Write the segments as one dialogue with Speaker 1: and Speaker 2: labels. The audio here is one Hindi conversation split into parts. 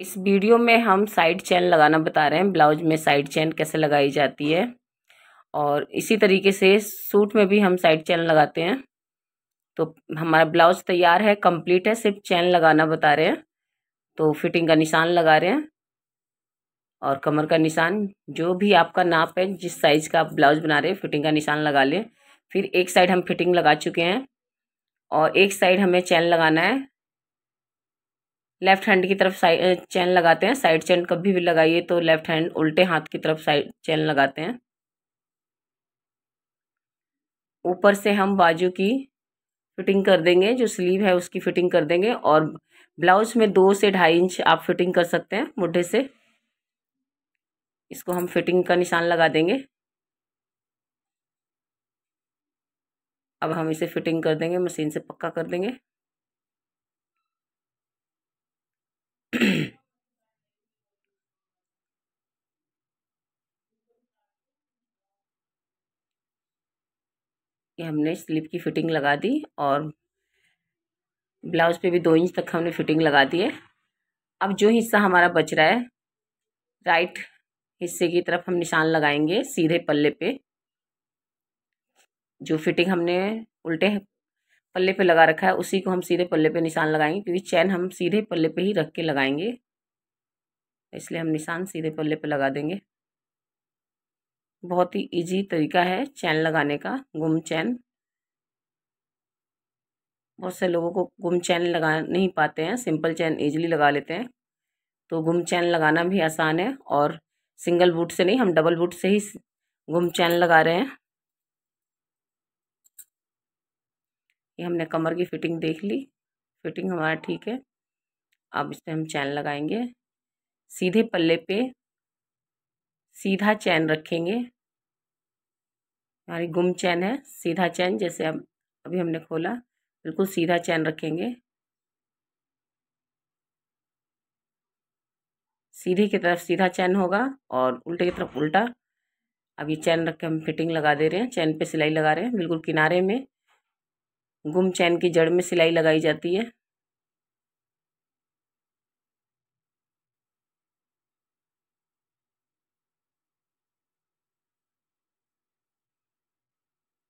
Speaker 1: इस वीडियो में हम साइड चैन लगाना बता रहे हैं ब्लाउज में साइड चैन कैसे लगाई जाती है और इसी तरीके से सूट में भी हम साइड चैन लगाते हैं तो हमारा ब्लाउज तैयार है कंप्लीट है सिर्फ चैन लगाना बता रहे हैं तो फिटिंग का निशान लगा रहे हैं और कमर का निशान जो भी आपका नाप है जिस साइज़ का आप ब्लाउज बना रहे हैं फिटिंग का निशान लगा लें फिर एक साइड हम फिटिंग लगा चुके हैं और एक साइड हमें चैन लगाना है लेफ्ट हैंड की तरफ साइड चैन लगाते हैं साइड चैन कभी भी लगाइए तो लेफ्ट हैंड उल्टे हाथ की तरफ साइड चैन लगाते हैं ऊपर से हम बाजू की फिटिंग कर देंगे जो स्लीव है उसकी फिटिंग कर देंगे और ब्लाउज में दो से ढाई इंच आप फिटिंग कर सकते हैं मुड्ढे से इसको हम फिटिंग का निशान लगा देंगे अब हम इसे फिटिंग कर देंगे मशीन से पक्का कर देंगे कि हमने स्लीप की फिटिंग लगा दी और ब्लाउज़ पे भी दो इंच तक हमने फिटिंग लगा दी है अब जो हिस्सा हमारा बच रहा है राइट हिस्से की तरफ हम निशान लगाएंगे सीधे पल्ले पे जो फिटिंग हमने उल्टे पल्ले पे लगा रखा है उसी को हम सीधे पल्ले पे निशान लगाएंगे क्योंकि चैन हम सीधे पल्ले पे ही रख के लगाएंगे इसलिए हम निशान सीधे पल्ले पे लगा देंगे बहुत ही इजी तरीका है चैन लगाने का गुम चैन बहुत से लोगों को गुम चैन लगा नहीं पाते हैं सिंपल चैन इजीली लगा लेते हैं तो गुम चैन लगाना भी आसान है और सिंगल बूट से नहीं हम डबल बूट से ही गुम चैन लगा रहे हैं ये हमने कमर की फिटिंग देख ली फिटिंग हमारा ठीक है अब इसमें हम चैन लगाएंगे सीधे पल्ले पे सीधा चैन रखेंगे हमारी गुम चैन है सीधा चैन जैसे अब अभी हमने खोला बिल्कुल सीधा चैन रखेंगे सीधे की तरफ सीधा चैन होगा और उल्टे की तरफ उल्टा अब ये चैन रख के हम फिटिंग लगा दे रहे हैं चैन पे सिलाई लगा रहे हैं बिल्कुल किनारे में गुम चैन की जड़ में सिलाई लगाई जाती है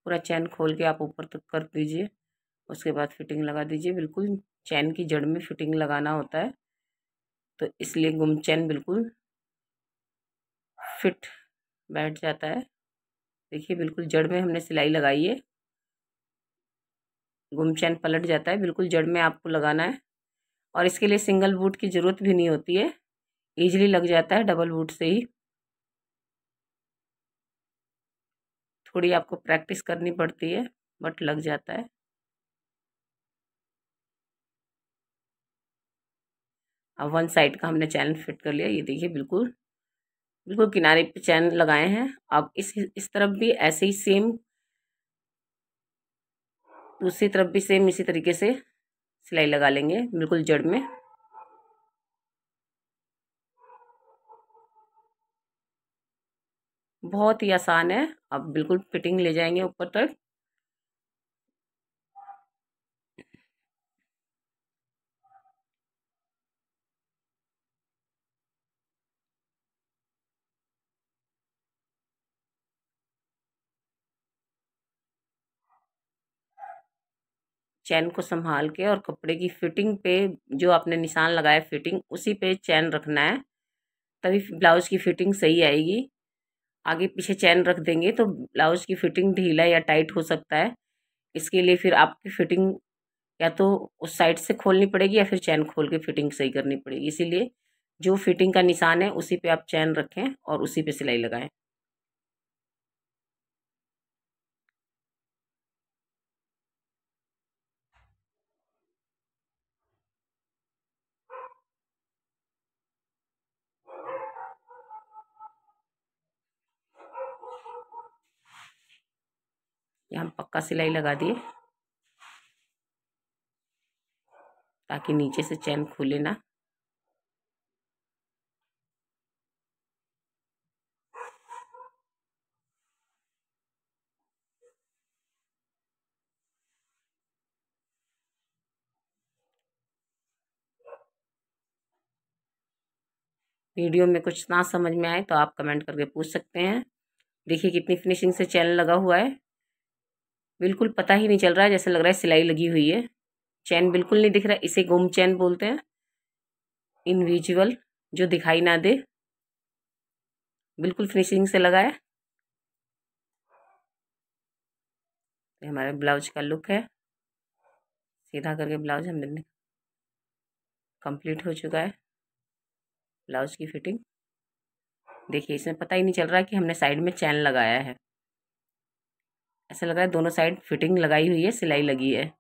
Speaker 1: पूरा चैन खोल के आप ऊपर तक कर दीजिए उसके बाद फिटिंग लगा दीजिए बिल्कुल चैन की जड़ में फिटिंग लगाना होता है तो इसलिए गुम चैन बिल्कुल फिट बैठ जाता है देखिए बिल्कुल जड़ में हमने सिलाई लगाई है गुम चैन पलट जाता है बिल्कुल जड़ में आपको लगाना है और इसके लिए सिंगल बूट की ज़रूरत भी नहीं होती है ईजिली लग जाता है डबल बूट से ही थोड़ी आपको प्रैक्टिस करनी पड़ती है बट लग जाता है अब वन साइड का हमने चैन फिट कर लिया ये देखिए बिल्कुल बिल्कुल किनारे पे चैन लगाए हैं अब इस इस तरफ भी ऐसे ही सेम दूसरी तरफ भी सेम इसी तरीके से सिलाई लगा लेंगे बिल्कुल जड़ में बहुत ही आसान है आप बिल्कुल फिटिंग ले जाएंगे ऊपर तक चैन को संभाल के और कपड़े की फिटिंग पे जो आपने निशान लगाया फिटिंग उसी पे चैन रखना है तभी ब्लाउज़ की फिटिंग सही आएगी आगे पीछे चैन रख देंगे तो ब्लाउज की फिटिंग ढीला या टाइट हो सकता है इसके लिए फिर आपकी फिटिंग या तो उस साइड से खोलनी पड़ेगी या फिर चैन खोल के फिटिंग सही करनी पड़ेगी इसीलिए जो फिटिंग का निशान है उसी पे आप चैन रखें और उसी पे सिलाई लगाएं हम पक्का सिलाई लगा दिए ताकि नीचे से चैन खुले ना वीडियो में कुछ ना समझ में आए तो आप कमेंट करके पूछ सकते हैं देखिए कितनी फिनिशिंग से चैन लगा हुआ है बिल्कुल पता ही नहीं चल रहा है जैसे लग रहा है सिलाई लगी हुई है चैन बिल्कुल नहीं दिख रहा इसे गुम चैन बोलते हैं इनविजुअल जो दिखाई ना दे बिल्कुल फिनिशिंग से लगा है ये हमारे ब्लाउज का लुक है सीधा करके ब्लाउज हमने कंप्लीट हो चुका है ब्लाउज की फिटिंग देखिए इसमें पता ही नहीं चल रहा कि हमने साइड में चैन लगाया है ऐसा लग रहा है दोनों साइड फिटिंग लगाई हुई है सिलाई लगी है